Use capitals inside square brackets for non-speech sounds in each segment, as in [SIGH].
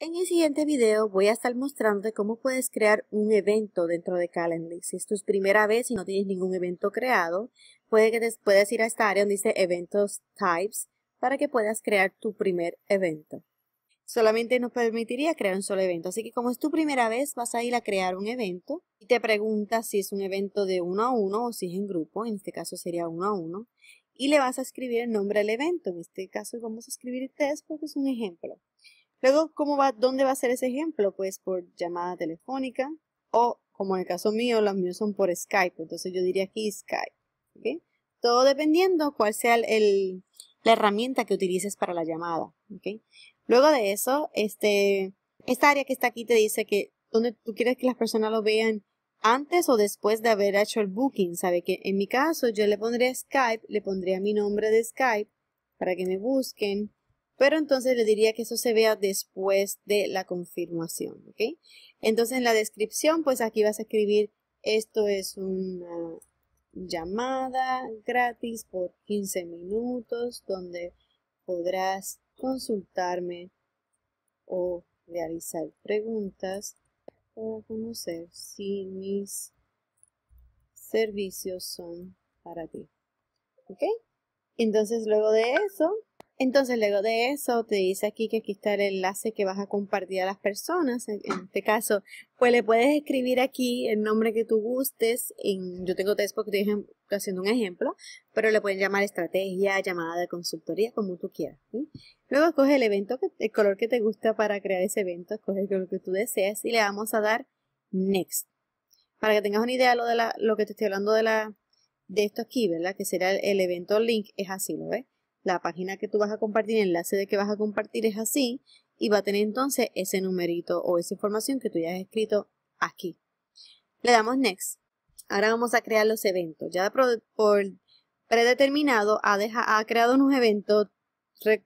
En el siguiente video voy a estar mostrándote cómo puedes crear un evento dentro de Calendly. Si es tu primera vez y no tienes ningún evento creado, puede que puedes ir a esta área donde dice Eventos Types para que puedas crear tu primer evento. Solamente nos permitiría crear un solo evento, así que como es tu primera vez, vas a ir a crear un evento y te pregunta si es un evento de uno a uno o si es en grupo, en este caso sería uno a uno, y le vas a escribir el nombre del evento, en este caso vamos a escribir test porque es un ejemplo. Luego, ¿cómo va, ¿dónde va a ser ese ejemplo? Pues por llamada telefónica o, como en el caso mío, los míos son por Skype. Entonces yo diría aquí Skype. Todo dependiendo cuál sea la herramienta que utilices para la llamada. Luego de eso, este, esta área que está aquí te dice que donde tú quieres que las personas lo vean antes o después de haber hecho el booking. Sabe que en mi caso yo le pondría Skype, le pondría mi nombre de Skype para que me busquen pero entonces le diría que eso se vea después de la confirmación, Entonces en la descripción, pues aquí vas a escribir, esto es una llamada gratis por 15 minutos donde podrás consultarme o realizar preguntas o conocer si mis servicios son para ti. ¿Ok? Entonces luego de eso, entonces, luego de eso, te dice aquí que aquí está el enlace que vas a compartir a las personas. En, este caso, pues le puedes escribir aquí el nombre que tú gustes. yo tengo test porque estoy haciendo un ejemplo, pero le pueden llamar estrategia, llamada de consultoría, como tú quieras. Luego escoge el evento, el color que te gusta para crear ese evento, escoge el color que tú deseas y le vamos a dar Next. Para que tengas una idea de lo, que te estoy hablando de, la, de esto aquí, ¿verdad? Que será el, el evento link, es así, ¿lo ves? la página que tú vas a compartir, el enlace de que vas a compartir es así y va a tener entonces ese numerito o esa información que tú ya has escrito aquí. Le damos Next. Ahora vamos a crear los eventos. Ya por predeterminado ha, ha creado unos eventos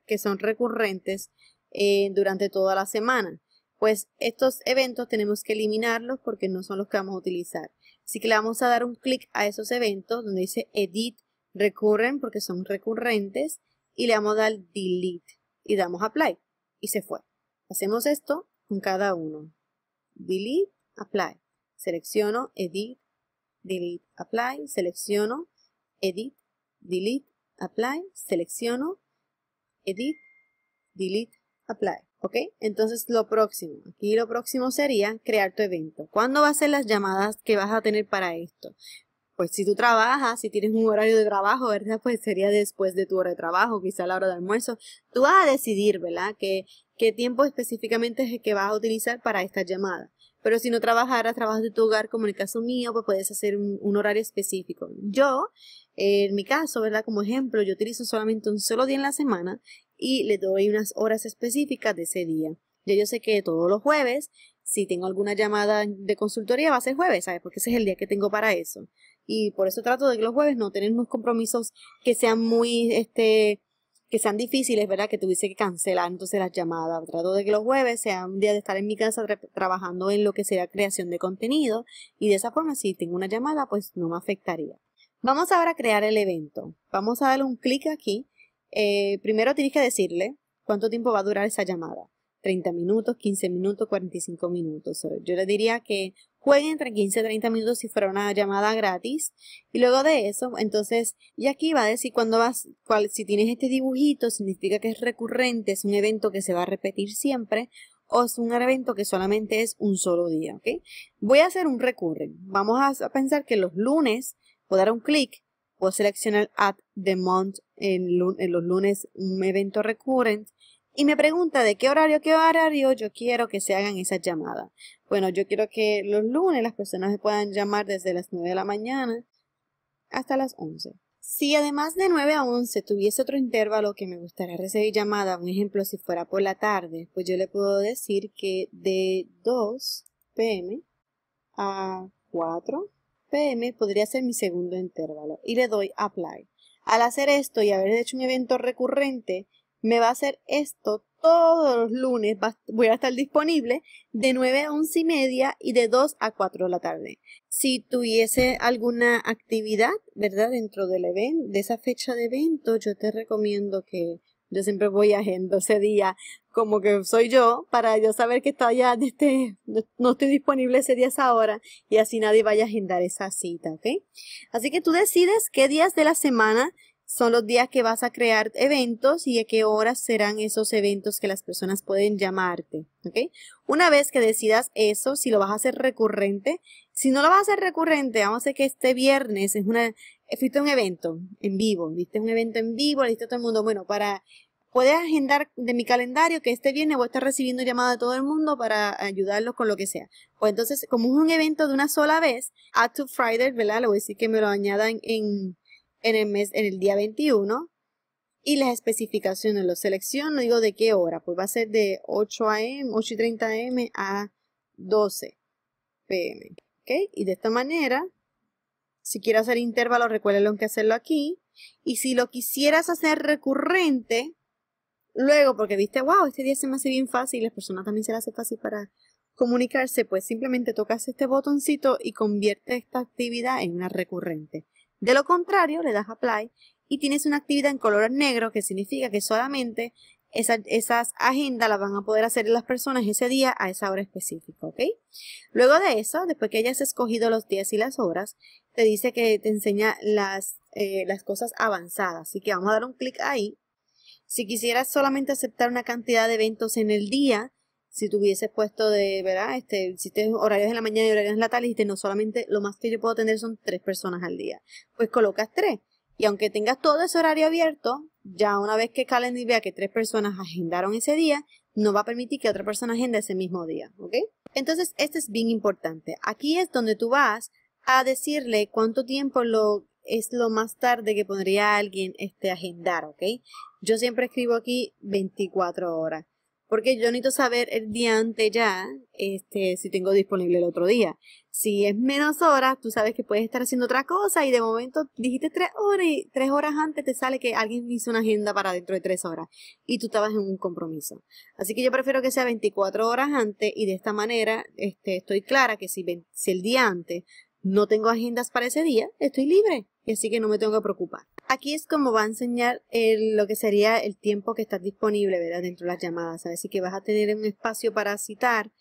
que son recurrentes eh, durante toda la semana. Pues estos eventos tenemos que eliminarlos porque no son los que vamos a utilizar. Así que le vamos a dar un clic a esos eventos donde dice Edit recurren porque son recurrentes y le vamos a dar delete y damos apply y se fue. Hacemos esto con cada uno. Delete, apply. Selecciono, edit, delete, apply. Selecciono, edit, delete, apply. Selecciono, edit, delete, apply. ¿Ok? Entonces lo próximo, aquí lo próximo sería crear tu evento. ¿Cuándo va a ser las llamadas que vas a tener para esto? pues si tú trabajas, si tienes un horario de trabajo, ¿verdad? Pues sería después de tu hora de trabajo, quizá la hora de almuerzo. Tú vas a decidir, ¿verdad? ¿Qué, qué tiempo específicamente es el que vas a utilizar para esta llamada. Pero si no trabajaras, trabajas de tu hogar, como en el caso mío, pues puedes hacer un, horario específico. Yo, en mi caso, ¿verdad? Como ejemplo, yo utilizo solamente un solo día en la semana y le doy unas horas específicas de ese día. Ya yo sé que todos los jueves si tengo alguna llamada de consultoría va a ser jueves, ¿sabes? Porque ese es el día que tengo para eso y por eso trato de que los jueves no tener unos compromisos que sean muy, este, que sean difíciles, ¿verdad? Que tuviese que cancelar entonces las llamadas. Trato de que los jueves sea un día de estar en mi casa trabajando en lo que sea creación de contenido y de esa forma si tengo una llamada pues no me afectaría. Vamos ahora a crear el evento. Vamos a darle un clic aquí. Eh, primero tienes que decirle cuánto tiempo va a durar esa llamada. 30 minutos, 15 minutos, 45 minutos. Yo le diría que jueguen entre 15 y 30 minutos si fuera una llamada gratis. Y luego de eso, entonces, y aquí va a decir cuando vas, cual, si tienes este dibujito, significa que es recurrente, es un evento que se va a repetir siempre. O es un evento que solamente es un solo día, ¿ok? Voy a hacer un recurrent. Vamos a pensar que los lunes, puedo dar un clic, puedo seleccionar add the month en, en los lunes un evento recurrent y me pregunta de qué horario, qué horario yo quiero que se hagan esas llamadas. Bueno, yo quiero que los lunes las personas puedan llamar desde las 9 de la mañana hasta las 11. Si además de 9 a 11 tuviese otro intervalo que me gustaría recibir llamada, un ejemplo si fuera por la tarde, pues yo le puedo decir que de 2 pm a 4 pm podría ser mi segundo intervalo y le doy apply. Al hacer esto y haber hecho un evento recurrente, me va a hacer esto todos los lunes. voy a estar disponible de 9 a 11 y media y de 2 a 4 de la tarde. Si tuviese alguna actividad, ¿verdad? Dentro del evento, de esa fecha de evento, yo te recomiendo que yo siempre voy agendando ese día como que soy yo para yo saber que está de este, no estoy disponible ese día esa hora y así nadie vaya a agendar esa cita, ¿ok? Así que tú decides qué días de la semana son los días que vas a crear eventos y a qué horas serán esos eventos que las personas pueden llamarte. Una vez que decidas eso, si lo vas a hacer recurrente, si no lo vas a hacer recurrente, vamos a decir que este viernes es una, eh, fuiste un evento en vivo, viste un evento en vivo, le a todo el mundo, bueno, para poder agendar de mi calendario que este viernes voy a estar recibiendo llamadas de todo el mundo para ayudarlos con lo que sea. O pues entonces, como es un evento de una sola vez, Add to Friday, ¿verdad? Le voy a decir que me lo añadan en, en el mes, en el día 21. Y las especificaciones, lo selecciono, digo de qué hora, pues va a ser de 8 a.m., 8 y 30 a.m. a 12 p.m. ¿Ok? Y de esta manera, si quiero hacer intervalo, recuerden que hacerlo aquí. Y si lo quisieras hacer recurrente, luego, porque viste, wow, este día se me hace bien fácil, las personas también se las hace fácil para comunicarse, pues simplemente tocas este botoncito y convierte esta actividad en una recurrente. De lo contrario, le das apply y tienes una actividad en color negro que significa que solamente esas agendas las van a poder hacer las personas ese día a esa hora específica, ¿ok? Luego de eso, después que hayas escogido los días y las horas, te dice que te enseña las, eh, las cosas avanzadas. Así que vamos a dar un clic ahí. Si quisieras solamente aceptar una cantidad de eventos en el día, si hubieses puesto de, ¿verdad? Este, tienes horarios en la mañana y horarios en la tarde, y no, solamente lo más que yo puedo tener son tres personas al día. Pues colocas tres. Y aunque tengas todo ese horario abierto, ya una vez que Calendly vea que tres personas agendaron ese día, no va a permitir que otra persona agenda ese mismo día, ¿ok? Entonces, este es bien importante. Aquí es donde tú vas a decirle cuánto tiempo es lo más tarde que podría alguien este, agendar, ¿ok? Yo siempre escribo aquí 24 horas porque yo necesito saber el día antes ya este, si tengo disponible el otro día. Si es menos horas, tú sabes que puedes estar haciendo otra cosa y de momento dijiste tres horas y tres horas antes te sale que alguien hizo una agenda para dentro de tres horas y tú estabas en un compromiso. Así que yo prefiero que sea 24 horas antes y de esta manera este, estoy clara que si, si el día antes no tengo agendas para ese día, estoy libre, así que no me tengo que preocupar. Aquí es como va a enseñar lo que sería el tiempo que estás disponible, ¿verdad? Dentro de las llamadas, ¿sabes? Así que vas a tener un espacio para citar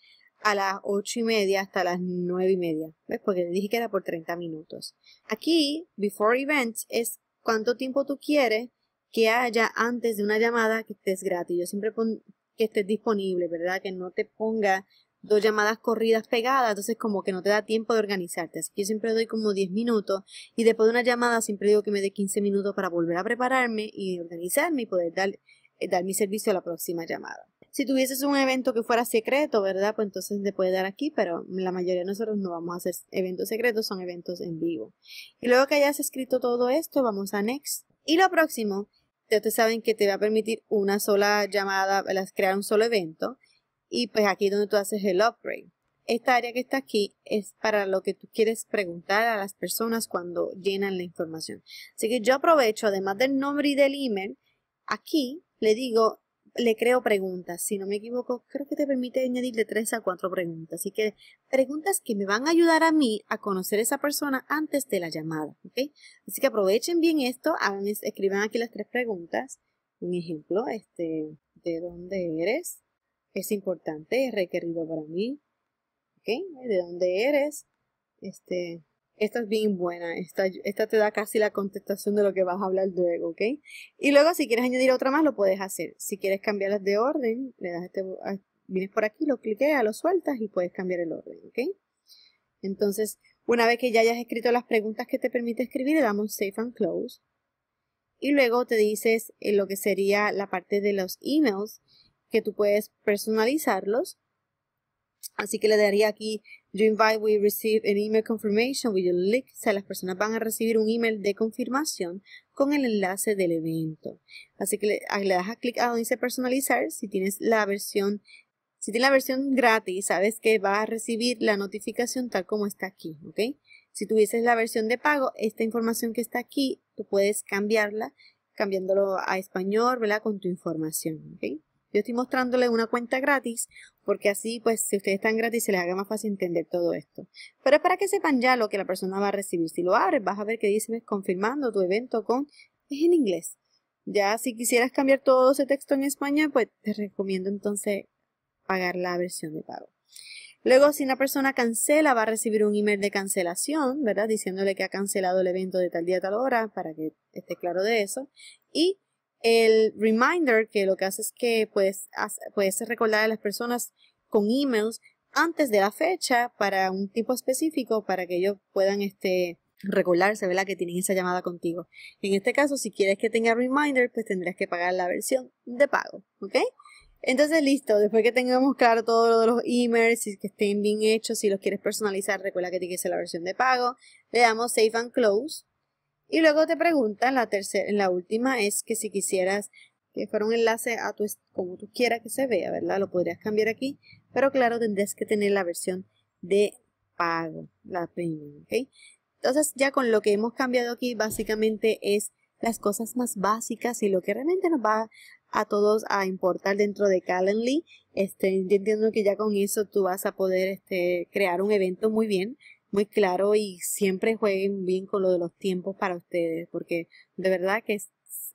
a las ocho y media hasta las nueve y media, ¿ves? Porque dije que era por 30 minutos. Aquí, before events, es cuánto tiempo tú quieres que haya antes de una llamada que estés gratis. Yo siempre que estés disponible, ¿verdad? Que no te ponga dos llamadas corridas pegadas, entonces como que no te da tiempo de organizarte. Así que yo siempre doy como 10 minutos y después de una llamada siempre digo que me dé 15 minutos para volver a prepararme y organizarme y poder dar, eh, dar mi servicio a la próxima llamada. Si tuvieses un evento que fuera secreto, ¿verdad? Pues entonces te puede dar aquí, pero la mayoría de nosotros no vamos a hacer eventos secretos, son eventos en vivo. Y luego que hayas escrito todo esto, vamos a Next. Y lo próximo, ya te saben que te va a permitir una sola llamada, crear un solo evento y pues aquí es donde tú haces el upgrade. Esta área que está aquí es para lo que tú quieres preguntar a las personas cuando llenan la información. Así que yo aprovecho, además del nombre y del email, aquí le digo, le creo preguntas. Si no me equivoco, creo que te permite añadir de a cuatro preguntas. Así que preguntas que me van a ayudar a mí a conocer a esa persona antes de la llamada. Así que aprovechen bien esto, escriban aquí las tres preguntas. Un ejemplo, este, ¿de dónde eres? es importante, es requerido para mí. ¿ok? ¿De dónde eres? Este, esta es bien buena. Esta, te da casi la contestación de lo que vas a hablar luego, ¿ok? Y luego, si quieres añadir otra más, lo puedes hacer. Si quieres cambiarlas de orden, le das este, ah, vienes por aquí, lo cliqueas, lo sueltas y puedes cambiar el orden, ¿ok? Entonces, una vez que ya hayas escrito las preguntas que te permite escribir, le damos Save and Close. Y luego te dices en eh, lo que sería la parte de los emails que tú puedes personalizarlos. Así que le daría aquí, you invite, we receive an email confirmation with your link. O sea, las personas van a recibir un email de confirmación con el enlace del evento. Así que le, ah, das a clic a donde dice personalizar. Si tienes la versión, si tienes la versión gratis, sabes que va a recibir la notificación tal como está aquí, ¿ok? Si tuvieses la versión de pago, esta información que está aquí, tú puedes cambiarla, cambiándolo a español, ¿verdad? Con tu información, ¿ok? Yo estoy mostrándole una cuenta gratis porque así, pues, si ustedes están gratis, se les haga más fácil entender todo esto. Pero es para que sepan ya lo que la persona va a recibir. Si lo abres, vas a ver que dice, pues, confirmando tu evento con... es en inglés. Ya si quisieras cambiar todo ese texto en español, pues te recomiendo entonces pagar la versión de pago. Luego, si una persona cancela, va a recibir un email de cancelación, ¿verdad? Diciéndole que ha cancelado el evento de tal día a tal hora, para que esté claro de eso. Y el reminder, que lo que hace es que puedes, recordar a las personas con emails antes de la fecha para un tipo específico para que ellos puedan este, recordarse, ¿verdad? Que tienen esa llamada contigo. En este caso, si quieres que tenga reminder, pues tendrás que pagar la versión de pago, ¿ok? Entonces, listo, después que tengamos claro todo los emails, y que estén bien hechos, si los quieres personalizar, recuerda que tienes que la versión de pago. Le damos Save and Close. Y luego te preguntan, la tercera, la última es que si quisieras que fuera un enlace a tu, como tú quieras que se vea, ¿verdad? Lo podrías cambiar aquí, pero claro, tendrías que tener la versión de pago, la premium, Entonces ya con lo que hemos cambiado aquí básicamente es las cosas más básicas y lo que realmente nos va a todos a importar dentro de Calendly. Este, yo entiendo que ya con eso tú vas a poder este, crear un evento muy bien muy claro y siempre jueguen bien con lo de los tiempos para ustedes, porque de verdad que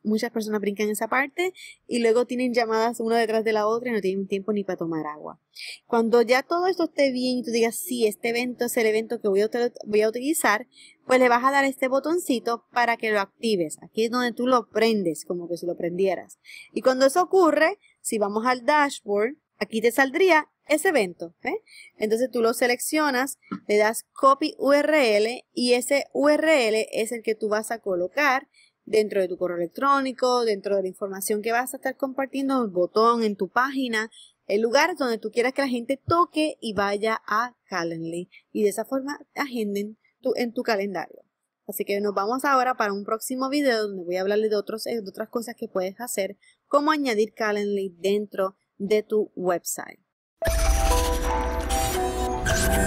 muchas personas brincan esa parte y luego tienen llamadas una detrás de la otra y no tienen tiempo ni para tomar agua. Cuando ya todo esto esté bien y tú digas, sí, este evento es el evento que voy a, voy a utilizar, pues le vas a dar este botoncito para que lo actives. Aquí es donde tú lo prendes, como que si lo prendieras. Y cuando eso ocurre, si vamos al dashboard, aquí te saldría ese evento. ¿eh? Entonces tú lo seleccionas, le das copy URL y ese URL es el que tú vas a colocar dentro de tu correo electrónico, dentro de la información que vas a estar compartiendo, el botón en tu página, el lugar donde tú quieras que la gente toque y vaya a Calendly. Y de esa forma agenden en tu calendario. Así que nos vamos ahora para un próximo video donde voy a hablarle de, otros, eh, de otras cosas que puedes hacer, como añadir Calendly dentro de tu website. Thank [LAUGHS] you.